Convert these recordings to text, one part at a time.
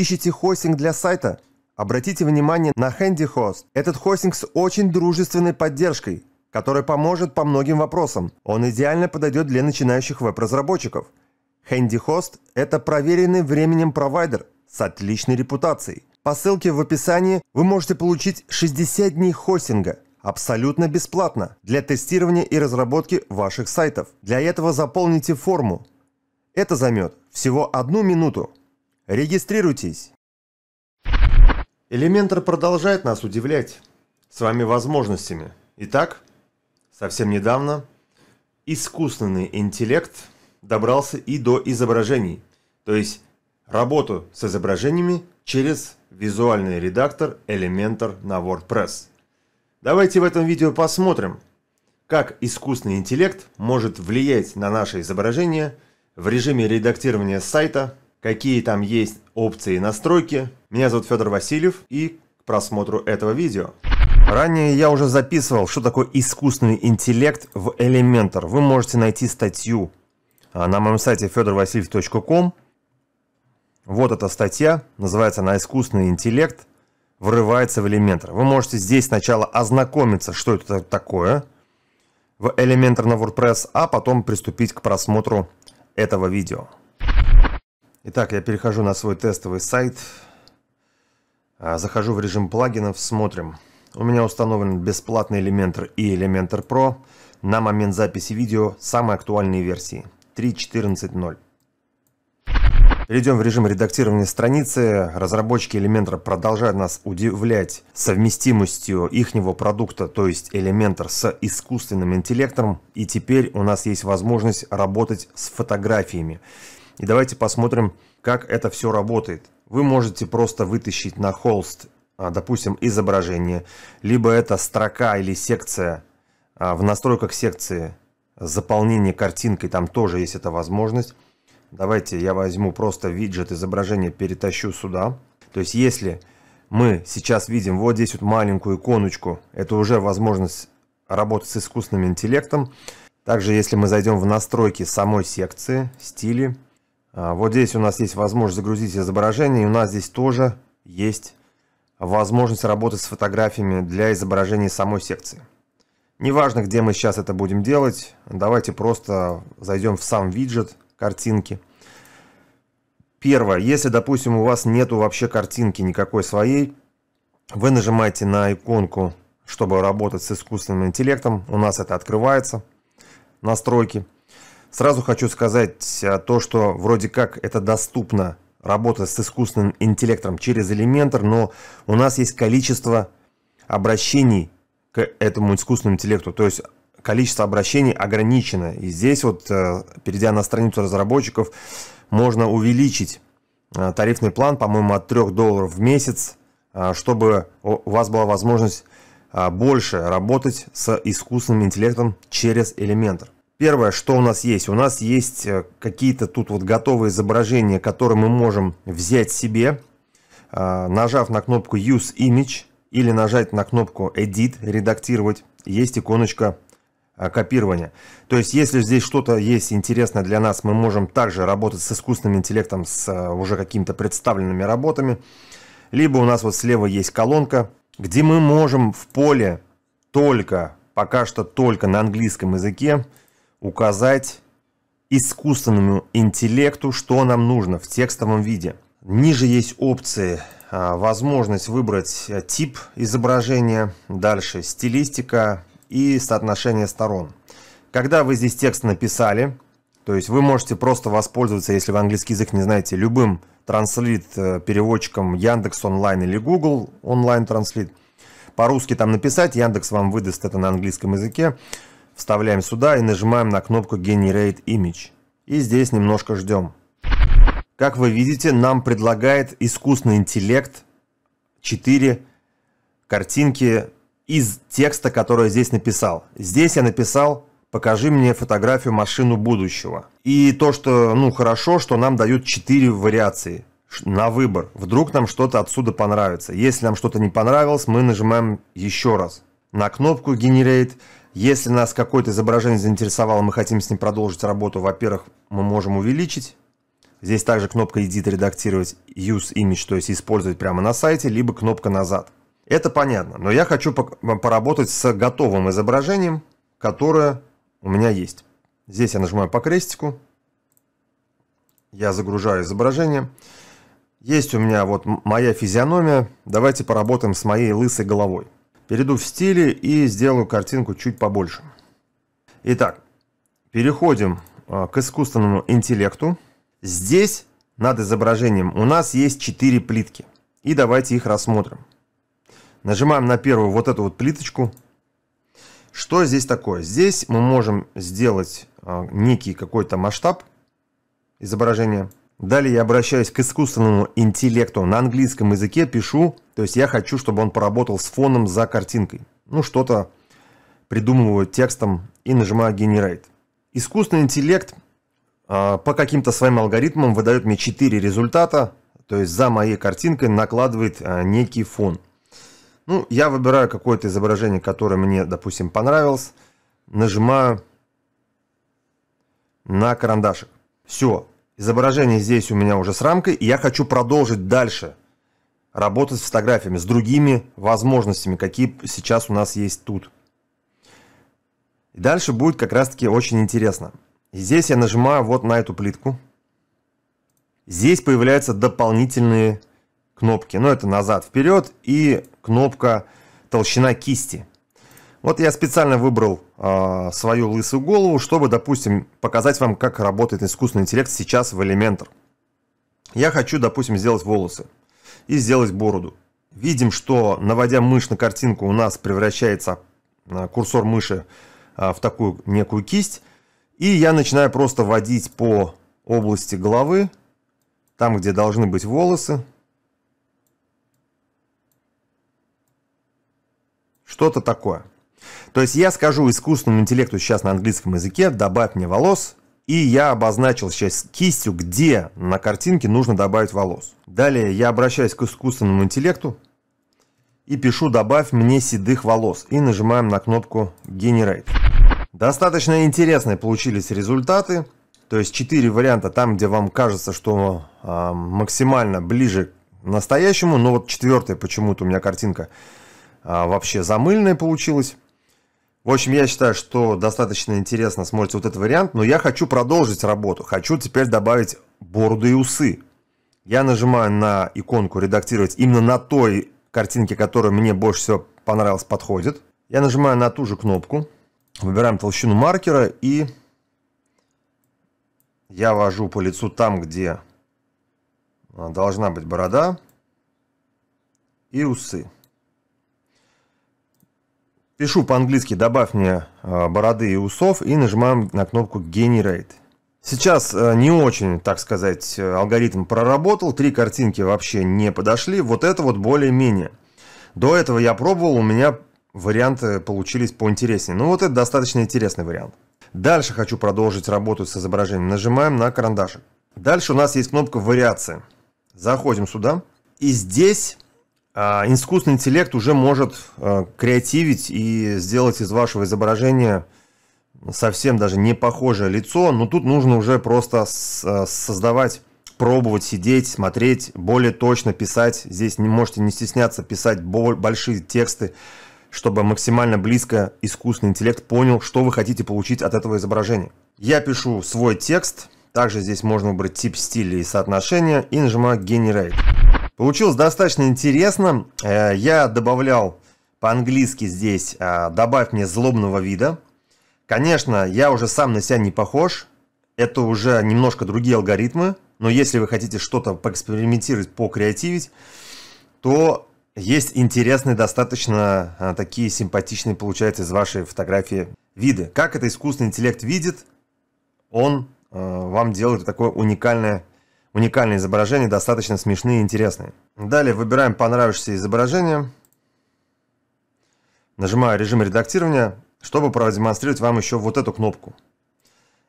Ищете хостинг для сайта? Обратите внимание на HandyHost. Этот хостинг с очень дружественной поддержкой, которая поможет по многим вопросам. Он идеально подойдет для начинающих веб-разработчиков. HandyHost – это проверенный временем провайдер с отличной репутацией. По ссылке в описании вы можете получить 60 дней хостинга абсолютно бесплатно для тестирования и разработки ваших сайтов. Для этого заполните форму. Это займет всего одну минуту. Регистрируйтесь! Elementor продолжает нас удивлять своими возможностями. Итак, совсем недавно искусственный интеллект добрался и до изображений, то есть работу с изображениями через визуальный редактор Elementor на WordPress. Давайте в этом видео посмотрим, как искусственный интеллект может влиять на наше изображение в режиме редактирования сайта – какие там есть опции и настройки. Меня зовут Федор Васильев и к просмотру этого видео. Ранее я уже записывал, что такое искусственный интеллект в Elementor. Вы можете найти статью а, на моем сайте fedorvasiliev.com. Вот эта статья, называется она «Искусственный интеллект врывается в Elementor». Вы можете здесь сначала ознакомиться, что это такое, в Elementor на WordPress, а потом приступить к просмотру этого видео. Итак, я перехожу на свой тестовый сайт, а, захожу в режим плагинов, смотрим. У меня установлен бесплатный Elementor и Elementor Pro. На момент записи видео самые актуальные версии 3.14.0. Перейдем в режим редактирования страницы. Разработчики Elementor продолжают нас удивлять совместимостью ихнего продукта, то есть Elementor с искусственным интеллектом. И теперь у нас есть возможность работать с фотографиями. И давайте посмотрим, как это все работает. Вы можете просто вытащить на холст, а, допустим, изображение, либо это строка или секция а, в настройках секции заполнение картинкой, там тоже есть эта возможность. Давайте я возьму просто виджет изображение, перетащу сюда. То есть если мы сейчас видим вот здесь вот маленькую иконочку, это уже возможность работать с искусственным интеллектом. Также если мы зайдем в настройки самой секции, стили, а, вот здесь у нас есть возможность загрузить изображение, и у нас здесь тоже есть возможность работать с фотографиями для изображения самой секции. Неважно, где мы сейчас это будем делать, давайте просто зайдем в сам виджет картинки. Первое, если, допустим, у вас нету вообще картинки никакой своей, вы нажимаете на иконку, чтобы работать с искусственным интеллектом. У нас это открывается, настройки. Настройки. Сразу хочу сказать а, то, что вроде как это доступно, работа с искусственным интеллектом через Elementor, но у нас есть количество обращений к этому искусственному интеллекту, то есть количество обращений ограничено. И здесь вот, а, перейдя на страницу разработчиков, можно увеличить а, тарифный план, по-моему, от 3 долларов в месяц, чтобы у вас была возможность больше работать с искусственным интеллектом через Elementor. Первое, что у нас есть? У нас есть э, какие-то тут вот готовые изображения, которые мы можем взять себе, э, нажав на кнопку Use Image или нажать на кнопку Edit, редактировать, есть иконочка э, копирования. То есть, если здесь что-то есть интересное для нас, мы можем также работать с искусственным интеллектом, с уже какими-то представленными работами. Либо у нас вот слева есть колонка, где мы можем в поле только, пока что только на английском языке, указать искусственному интеллекту, что нам нужно в текстовом виде. Ниже есть опции а, возможность выбрать э, тип изображения, дальше стилистика и соотношение сторон. Когда вы здесь текст написали, то есть вы можете просто воспользоваться, если вы английский язык не знаете, любым транслит э, переводчиком Яндекс онлайн или Google онлайн транслит. По-русски там написать, Яндекс вам выдаст это на английском языке. Вставляем сюда и нажимаем на кнопку Generate Image. И здесь немножко ждем. Как вы видите, нам предлагает искусственный интеллект 4 картинки из текста, который я здесь написал. Здесь я написал «Покажи мне фотографию машину будущего». И то, что, ну, хорошо, что нам дают 4 вариации на выбор. Вдруг нам что-то отсюда понравится. Если нам что-то не понравилось, мы нажимаем еще раз на кнопку «Generate», если нас какое-то изображение заинтересовало, мы хотим с ним продолжить работу, во-первых, мы можем увеличить. Здесь также кнопка «Edit» редактировать «Use Image», то есть использовать прямо на сайте, либо кнопка «Назад». Это понятно, но я хочу поработать с готовым изображением, которое у меня есть. Здесь я нажимаю по крестику, я загружаю изображение. Есть у меня вот моя физиономия, давайте поработаем с моей лысой головой. Перейду в стиле и сделаю картинку чуть побольше. Итак, переходим а, к искусственному интеллекту. Здесь над изображением у нас есть 4 плитки. И давайте их рассмотрим. Нажимаем на первую вот эту вот плиточку. Что здесь такое? Здесь мы можем сделать а, некий какой-то масштаб изображения. Далее я обращаюсь к искусственному интеллекту. На английском языке пишу, то есть я хочу, чтобы он поработал с фоном за картинкой. Ну, что-то придумываю текстом и нажимаю Generate. Искусственный интеллект а, по каким-то своим алгоритмам выдает мне 4 результата, то есть за моей картинкой накладывает а, некий фон. Ну, я выбираю какое-то изображение, которое мне, допустим, понравилось, нажимаю на карандашик. Все, Изображение здесь у меня уже с рамкой, и я хочу продолжить дальше работать с фотографиями, с другими возможностями, какие сейчас у нас есть тут. И дальше будет как раз-таки очень интересно. И здесь я нажимаю вот на эту плитку. Здесь появляются дополнительные кнопки. Ну, это назад-вперед и кнопка толщина кисти. Вот я специально выбрал э, свою лысую голову, чтобы, допустим, показать вам, как работает искусственный интеллект сейчас в Elementor. Я хочу, допустим, сделать волосы и сделать бороду. Видим, что, наводя мышь на картинку, у нас превращается а, курсор мыши а, в такую некую кисть. И я начинаю просто водить по области головы, там, где должны быть волосы. Что-то такое. То есть я скажу искусственному интеллекту сейчас на английском языке, добавь мне волос, и я обозначил сейчас кистью, где на картинке нужно добавить волос. Далее я обращаюсь к искусственному интеллекту и пишу «добавь мне седых волос» и нажимаем на кнопку «Generate». Достаточно интересные получились результаты. То есть 4 варианта там, где вам кажется, что э, максимально ближе к настоящему. Но вот четвертая почему-то у меня картинка э, вообще замыльная получилась. В общем, я считаю, что достаточно интересно смотрится вот этот вариант, но я хочу продолжить работу. Хочу теперь добавить бороду и усы. Я нажимаю на иконку «Редактировать» именно на той картинке, которая мне больше всего понравилась, подходит. Я нажимаю на ту же кнопку, выбираем толщину маркера и я вожу по лицу там, где а, должна быть борода и усы. Пишу по-английски «добавь мне а, бороды и усов» и нажимаем на кнопку «Generate». Сейчас а, не очень, так сказать, алгоритм проработал, три картинки вообще не подошли, вот это вот более-менее. До этого я пробовал, у меня варианты получились поинтереснее. Ну вот это достаточно интересный вариант. Дальше хочу продолжить работу с изображением. Нажимаем на карандашик. Дальше у нас есть кнопка «Вариации». Заходим сюда. И здесь а, искусственный интеллект уже может э, креативить и сделать из вашего изображения совсем даже не похожее лицо, но тут нужно уже просто э, создавать, пробовать, сидеть, смотреть, более точно писать. Здесь не можете не стесняться писать большие тексты, чтобы максимально близко искусственный интеллект понял, что вы хотите получить от этого изображения. Я пишу свой текст, также здесь можно выбрать тип стиля и соотношения и нажимаю Generate. Получилось достаточно интересно. Э, я добавлял по-английски здесь а, «добавь мне злобного вида». Конечно, я уже сам на себя не похож. Это уже немножко другие алгоритмы. Но если вы хотите что-то поэкспериментировать, покреативить, то есть интересные, достаточно а, такие симпатичные, получается, из вашей фотографии виды. Как это искусственный интеллект видит, он э, вам делает такое уникальное Уникальные изображения достаточно смешные и интересные. Далее выбираем понравившееся изображение. Нажимаю режим редактирования, чтобы продемонстрировать вам еще вот эту кнопку.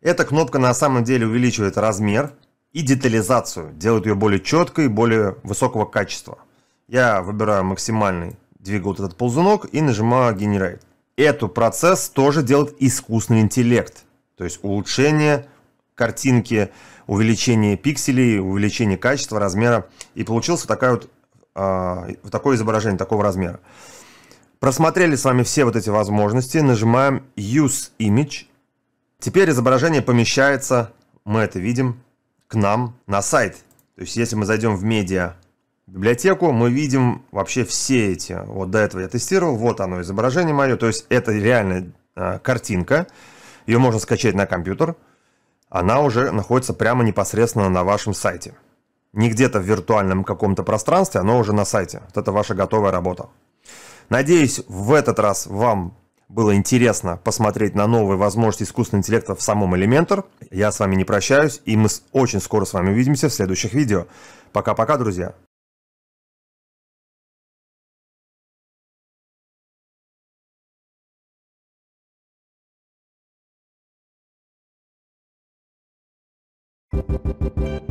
Эта кнопка на самом деле увеличивает размер и детализацию, делает ее более четкой, более высокого качества. Я выбираю максимальный, двигаю вот этот ползунок и нажимаю Generate. Этот процесс тоже делает искусственный интеллект, то есть улучшение картинки, увеличение пикселей, увеличение качества, размера. И получился такая вот, э, такое изображение такого размера. Просмотрели с вами все вот эти возможности. Нажимаем Use Image. Теперь изображение помещается, мы это видим, к нам на сайт. То есть если мы зайдем в медиа библиотеку, мы видим вообще все эти. Вот до этого я тестировал, вот оно изображение мое. То есть это реальная э, картинка. Ее можно скачать на компьютер. Она уже находится прямо непосредственно на вашем сайте. Не где-то в виртуальном каком-то пространстве, оно уже на сайте. Вот это ваша готовая работа. Надеюсь, в этот раз вам было интересно посмотреть на новые возможности искусственного интеллекта в самом Elementor. Я с вами не прощаюсь, и мы очень скоро с вами увидимся в следующих видео. Пока-пока, друзья! フフフフ。